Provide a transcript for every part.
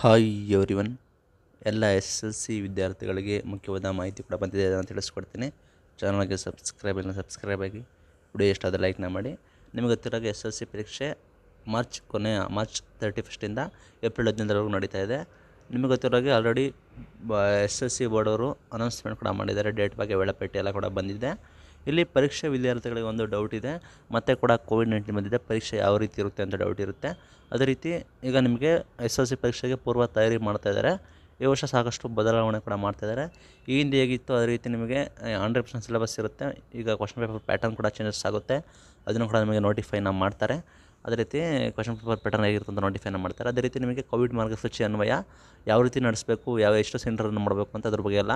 hi one ಎಲ್ಲ S L C ವಿದ್ಯಾರ್ಥಿಗಳಿಗೆ ಮುಖ್ಯವಾದ ಮಾಹಿತಿ ಕೂಡ ಬಂದಿದೆ ಅಂತ ತಿಳಿಸ್ಕೊಡ್ತೀನಿ ಚಾನಲ್ಗೆ ಸಬ್ಸ್ಕ್ರೈಬ್ ಇಲ್ಲ ಸಬ್ಸ್ಕ್ರೈಬ್ ಆಗಿ ವಿಡಿಯೋ ಎಷ್ಟಾದರೆ ಲೈಕ್ನ ಮಾಡಿ ನಿಮಗೆ ಗೊತ್ತಿರೋಗೆ ಎಸ್ ಎಲ್ ಸಿ ಪರೀಕ್ಷೆ ಮಾರ್ಚ್ ಕೊನೆಯ ಮಾರ್ಚ್ ತರ್ಟಿ ಫಸ್ಟಿಂದ ಏಪ್ರಿಲ್ ಹದಿನೈದರವರೆಗೂ ನಡೀತಾ ಇದೆ ನಿಮಗೆ ಗೊತ್ತಿರೋಗೆ ಆಲ್ರೆಡಿ ಎಸ್ ಎಲ್ ಸಿ ಬೋರ್ಡವರು ಅನೌನ್ಸ್ಮೆಂಟ್ ಕೂಡ ಮಾಡಿದ್ದಾರೆ ಡೇಟ್ ಬಗ್ಗೆ ವೇಳಾಪಟ್ಟಿ ಎಲ್ಲ ಕೂಡ ಬಂದಿದೆ ಇಲ್ಲಿ ಪರೀಕ್ಷೆ ವಿದ್ಯಾರ್ಥಿಗಳಿಗೆ ಒಂದು ಡೌಟ್ ಇದೆ ಮತ್ತೆ ಕೂಡ ಕೋವಿಡ್ ನೈನ್ಟೀನ್ ಬಂದಿದೆ ಪರೀಕ್ಷೆ ಯಾವ ರೀತಿ ಇರುತ್ತೆ ಅಂತ ಡೌಟ್ ಇರುತ್ತೆ ಅದೇ ರೀತಿ ಈಗ ನಿಮಗೆ ಎಸ್ ಎಲ್ ಸಿ ಪರೀಕ್ಷೆಗೆ ಪೂರ್ವ ತಯಾರಿ ಮಾಡ್ತಾ ಇದ್ದಾರೆ ಈ ವರ್ಷ ಸಾಕಷ್ಟು ಬದಲಾವಣೆ ಕೂಡ ಮಾಡ್ತಾಯಿದ್ದಾರೆ ಈ ಹಿಂದೆ ಹೇಗಿತ್ತು ಅದೇ ರೀತಿ ನಿಮಗೆ ಹಂಡ್ರೆಡ್ ಪರ್ಸೆಂಟ್ ಸಿಲೆಬಸ್ ಇರುತ್ತೆ ಈಗ ಕ್ವಶನ್ ಪೇಪರ್ ಪ್ಯಾಟರ್ನ್ ಕೂಡ ಚೇಂಜಸ್ ಆಗುತ್ತೆ ಅದನ್ನು ಕೂಡ ನಿಮಗೆ ನೋಟಿಫೈನ ಮಾಡ್ತಾರೆ ಅದೇ ರೀತಿ ಕ್ವಶನ್ ಪೇಪರ್ ಪ್ಯಾಟರ್ನ್ ಆಗಿರುತ್ತೆ ಅಂತ ನೋಟಿಫೈನ ಮಾಡ್ತಾರೆ ಅದೇ ರೀತಿ ನಿಮಗೆ ಕೋವಿಡ್ ಮಾರ್ಗಸೂಚಿ ಅನ್ವಯ ಯಾವ ರೀತಿ ನಡೆಸಬೇಕು ಯಾವ ಎಷ್ಟು ಸೆಂಟರನ್ನು ಮಾಡಬೇಕು ಅಂತ ಅದ್ರ ಬಗ್ಗೆ ಎಲ್ಲ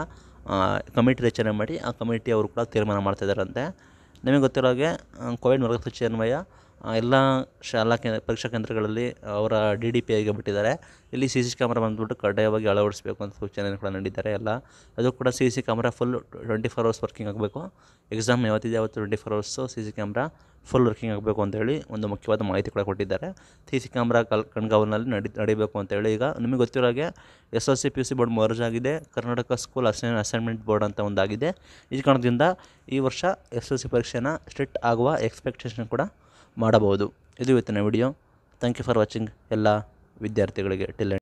ಕಮಿಟಿ ರಚನೆ ಮಾಡಿ ಆ ಕಮಿಟಿ ಅವರು ಕೂಡ ತೀರ್ಮಾನ ಇದ್ದಾರಂತೆ ನಿಮಗೆ ಗೊತ್ತಿರೋ ಹಾಗೆ ಕೋವಿಡ್ ಮಾರ್ಗಸೂಚಿ ಅನ್ವಯ ಎಲ್ಲ ಶಾಲಾ ಕೇಂದ್ರ ಪರೀಕ್ಷಾ ಕೇಂದ್ರಗಳಲ್ಲಿ ಅವರ ಡಿ ಡಿ ಪಿ ಆಗಿ ಬಿಟ್ಟಿದ್ದಾರೆ ಇಲ್ಲಿ ಸಿ ಸಿ ಕ್ಯಾಮ್ರಾ ಬಂದುಬಿಟ್ಟು ಕಡ್ಡಾಯವಾಗಿ ಅಳವಡಿಸಬೇಕು ಅಂತ ಸೂಚನೆ ಕೂಡ ನೀಡಿದ್ದಾರೆ ಎಲ್ಲ ಅದು ಕೂಡ C C camera full twenty four hours working ಆಗಬೇಕು ಎಕ್ಸಾಮ್ ಯಾವತ್ತಿದೆ ಅವತ್ತು twenty four hours C C camera full working ಆಗಬೇಕು ಅಂತ ಹೇಳಿ ಒಂದು ಮುಖ್ಯವಾದ ಮಾಹಿತಿ ಕೂಡ ಕೊಟ್ಟಿದ್ದಾರೆ ಸಿ ಸಿ ಕ್ಯಾಮ್ರಾ ಕಲ್ ಕಣ್ಗಾವಲಿನಲ್ಲಿ ನಡಿ ನಡಿಬೇಕು ಅಂತೇಳಿ ಈಗ ನಿಮಗೆ ಗೊತ್ತಿರೋ ಹಾಗೆ S L C P U C board merge ಆಗಿದೆ Karnataka school assign assignment board ಅಂತ ಒಂದಾಗಿದೆ ಈ ಕಾರಣದಿಂದ ಈ ವರ್ಷ ಎಸ್ ಎಲ್ ಸಿ ಪರೀಕ್ಷೆನ ಸ್ಟ್ರಿಕ್ಟ್ ಆಗುವ ಎಕ್ಸ್ಪೆಕ್ಟೇಷನ್ ಕೂಡ ಮಾಡಬಹುದು ಇದು ಇವತ್ತಿನ video thank you for watching ಎಲ್ಲ ವಿದ್ಯಾರ್ಥಿಗಳಿಗೆ ಟಿಲ್